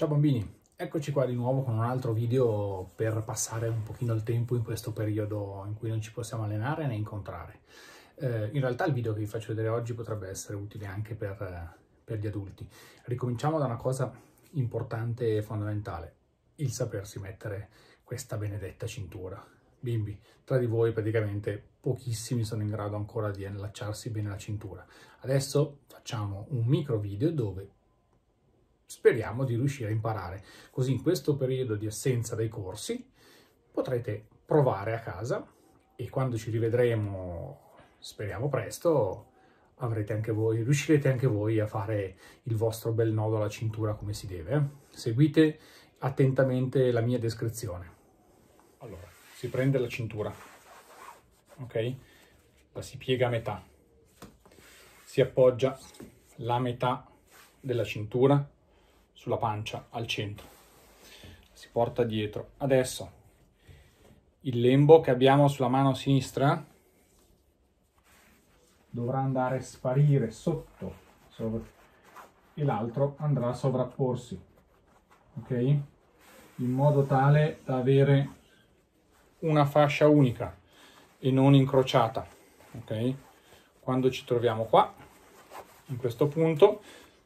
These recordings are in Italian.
Ciao bambini, eccoci qua di nuovo con un altro video per passare un pochino il tempo in questo periodo in cui non ci possiamo allenare né incontrare. Eh, in realtà il video che vi faccio vedere oggi potrebbe essere utile anche per, eh, per gli adulti. Ricominciamo da una cosa importante e fondamentale, il sapersi mettere questa benedetta cintura. Bimbi, tra di voi praticamente pochissimi sono in grado ancora di allacciarsi bene la cintura. Adesso facciamo un micro video dove speriamo di riuscire a imparare. Così in questo periodo di assenza dai corsi potrete provare a casa e quando ci rivedremo, speriamo presto, avrete anche voi, riuscirete anche voi a fare il vostro bel nodo alla cintura come si deve. Eh. Seguite attentamente la mia descrizione. Allora, si prende la cintura, ok? La si piega a metà, si appoggia la metà della cintura sulla pancia al centro. Si porta dietro. Adesso il lembo che abbiamo sulla mano sinistra dovrà andare a sparire sotto, sopra, e l'altro andrà a sovrapporsi. Ok? In modo tale da avere una fascia unica e non incrociata. Ok? Quando ci troviamo qua, in questo punto,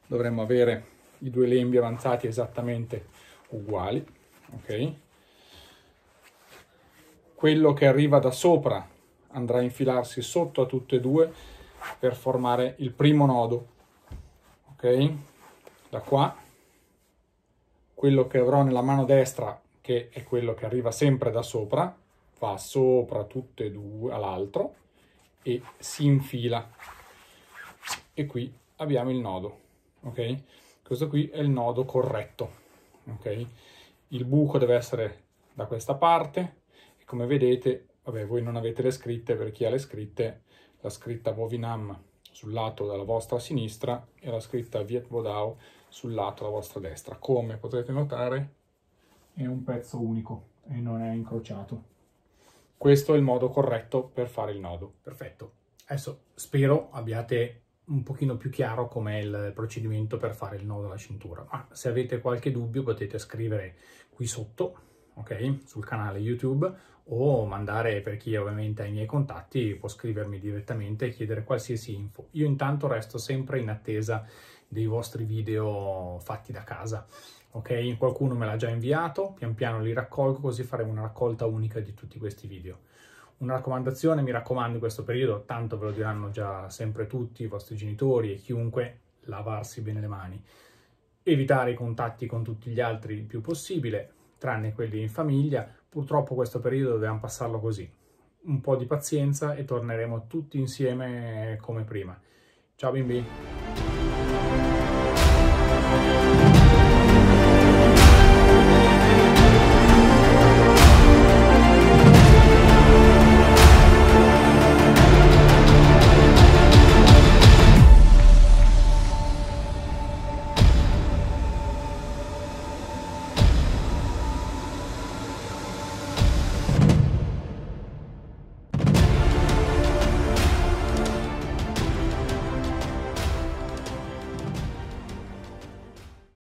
dovremmo avere i due lembi avanzati esattamente uguali, ok? Quello che arriva da sopra andrà a infilarsi sotto a tutte e due per formare il primo nodo, ok? Da qua, quello che avrò nella mano destra, che è quello che arriva sempre da sopra, va sopra tutte e due all'altro e si infila. E qui abbiamo il nodo, ok? Questo qui è il nodo corretto, ok? Il buco deve essere da questa parte e come vedete, vabbè, voi non avete le scritte, per chi ha le scritte, la scritta Vovinam sul lato della vostra sinistra e la scritta Viet Vodao sul lato della vostra destra. Come potrete notare è un pezzo unico e non è incrociato. Questo è il modo corretto per fare il nodo. Perfetto. Adesso spero abbiate un pochino più chiaro com'è il procedimento per fare il nodo alla cintura. Ma se avete qualche dubbio potete scrivere qui sotto, ok, sul canale YouTube o mandare per chi ovviamente ha i miei contatti può scrivermi direttamente e chiedere qualsiasi info. Io intanto resto sempre in attesa dei vostri video fatti da casa. Ok, qualcuno me l'ha già inviato, pian piano li raccolgo così faremo una raccolta unica di tutti questi video. Una raccomandazione, mi raccomando, in questo periodo, tanto ve lo diranno già sempre tutti, i vostri genitori e chiunque, lavarsi bene le mani. Evitare i contatti con tutti gli altri il più possibile, tranne quelli in famiglia. Purtroppo questo periodo dobbiamo passarlo così. Un po' di pazienza e torneremo tutti insieme come prima. Ciao bimbi!